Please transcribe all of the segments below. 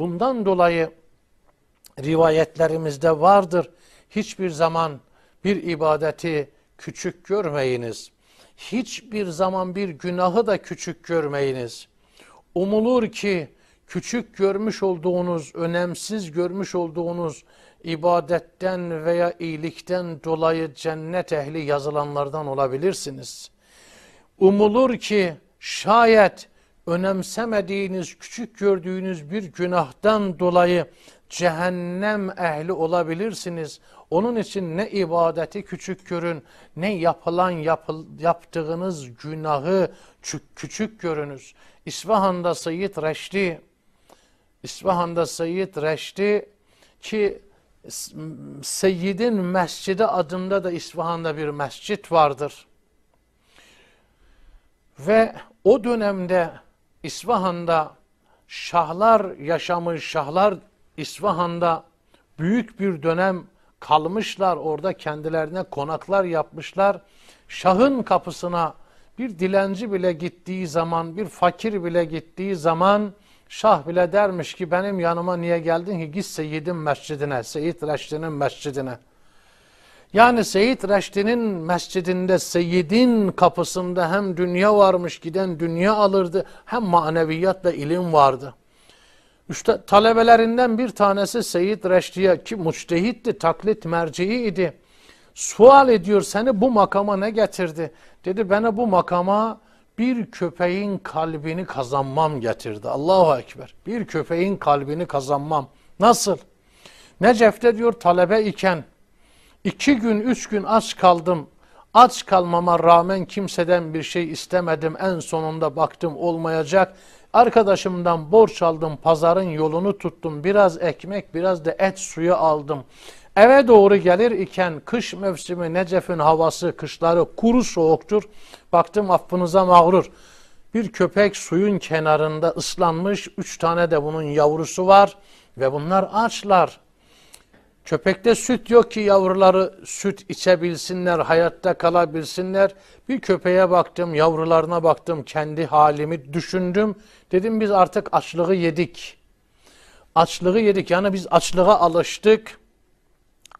Bundan dolayı rivayetlerimizde vardır. Hiçbir zaman bir ibadeti küçük görmeyiniz. Hiçbir zaman bir günahı da küçük görmeyiniz. Umulur ki küçük görmüş olduğunuz, önemsiz görmüş olduğunuz ibadetten veya iyilikten dolayı cennet ehli yazılanlardan olabilirsiniz. Umulur ki şayet önemsemediğiniz, küçük gördüğünüz bir günahtan dolayı cehennem ehli olabilirsiniz. Onun için ne ibadeti küçük görün, ne yapılan yapıl, yaptığınız günahı küçük görünüz. İsfahan'da Seyyid Reşdi, İsfahan'da Seyyid Reşdi ki Seyyid'in mescidi adında da İsfahan'da bir mescit vardır. Ve o dönemde İsvahanda şahlar yaşamış, şahlar İsvahanda büyük bir dönem kalmışlar orada kendilerine konaklar yapmışlar. Şahın kapısına bir dilenci bile gittiği zaman, bir fakir bile gittiği zaman şah bile dermiş ki benim yanıma niye geldin ki git Seyyid'in mescidine, Seyyid Reşdi'nin mescidine.'' Yani Seyit Reşdi'nin mescidinde Seyyid'in kapısında hem dünya varmış giden dünya alırdı hem maneviyatla ilim vardı. İşte talebelerinden bir tanesi Seyyid Reşdi'ye ki müçtehitti, taklit merceği idi. Sual ediyor seni bu makama ne getirdi? Dedi bana bu makama bir köpeğin kalbini kazanmam getirdi. Allahu Ekber. Bir köpeğin kalbini kazanmam. Nasıl? Necef'te diyor talebe iken İki gün, üç gün aç kaldım. Aç kalmama rağmen kimseden bir şey istemedim. En sonunda baktım olmayacak. Arkadaşımdan borç aldım, pazarın yolunu tuttum. Biraz ekmek, biraz da et suyu aldım. Eve doğru gelir iken kış mevsimi Necef'in havası, kışları kuru soğuktur. Baktım affınıza mağrur. Bir köpek suyun kenarında ıslanmış, üç tane de bunun yavrusu var ve bunlar açlar. Köpekte süt yok ki yavruları süt içebilsinler, hayatta kalabilsinler. Bir köpeğe baktım, yavrularına baktım, kendi halimi düşündüm. Dedim biz artık açlığı yedik. Açlığı yedik yani biz açlığa alıştık.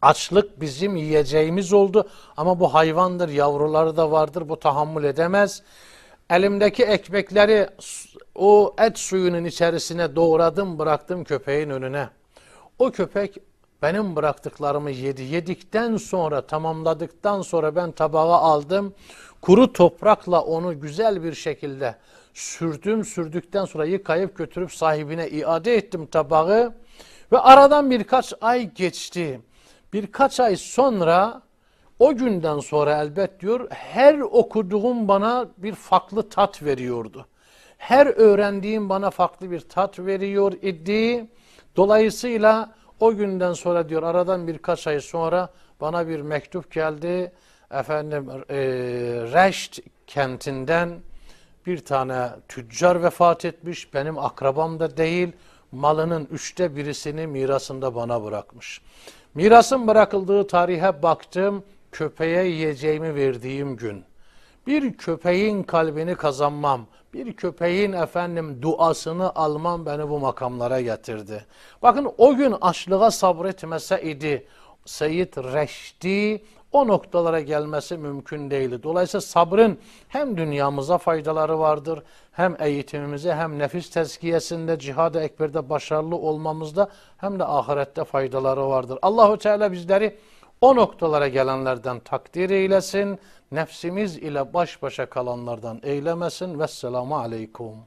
Açlık bizim yiyeceğimiz oldu ama bu hayvandır, yavruları da vardır, bu tahammül edemez. Elimdeki ekmekleri o et suyunun içerisine doğradım, bıraktım köpeğin önüne. O köpek benim bıraktıklarımı yedi. Yedikten sonra tamamladıktan sonra ben tabağa aldım. Kuru toprakla onu güzel bir şekilde sürdüm. Sürdükten sonra yıkayıp götürüp sahibine iade ettim tabağı. Ve aradan birkaç ay geçti. Birkaç ay sonra o günden sonra elbet diyor her okuduğum bana bir farklı tat veriyordu. Her öğrendiğim bana farklı bir tat veriyor idi. Dolayısıyla o günden sonra diyor aradan birkaç ay sonra bana bir mektup geldi. Efendim e, Reşt kentinden bir tane tüccar vefat etmiş. Benim akrabam da değil. Malının üçte birisini mirasında bana bırakmış. Mirasın bırakıldığı tarihe baktım. Köpeğe yiyeceğimi verdiğim gün bir köpeğin kalbini kazanmam, bir köpeğin efendim duasını almam beni bu makamlara getirdi. Bakın o gün açlığa sabretmese idi, Seyyid Reşdi o noktalara gelmesi mümkün değildi. Dolayısıyla sabrın hem dünyamıza faydaları vardır, hem eğitimimize, hem nefis tezkiyesinde, cihad-ı ekberde başarılı olmamızda, hem de ahirette faydaları vardır. Allahu Teala bizleri o noktalara gelenlerden takdir eylesin. Nefsimiz ile baş başa kalanlardan eylemesin. Vesselamu aleykum.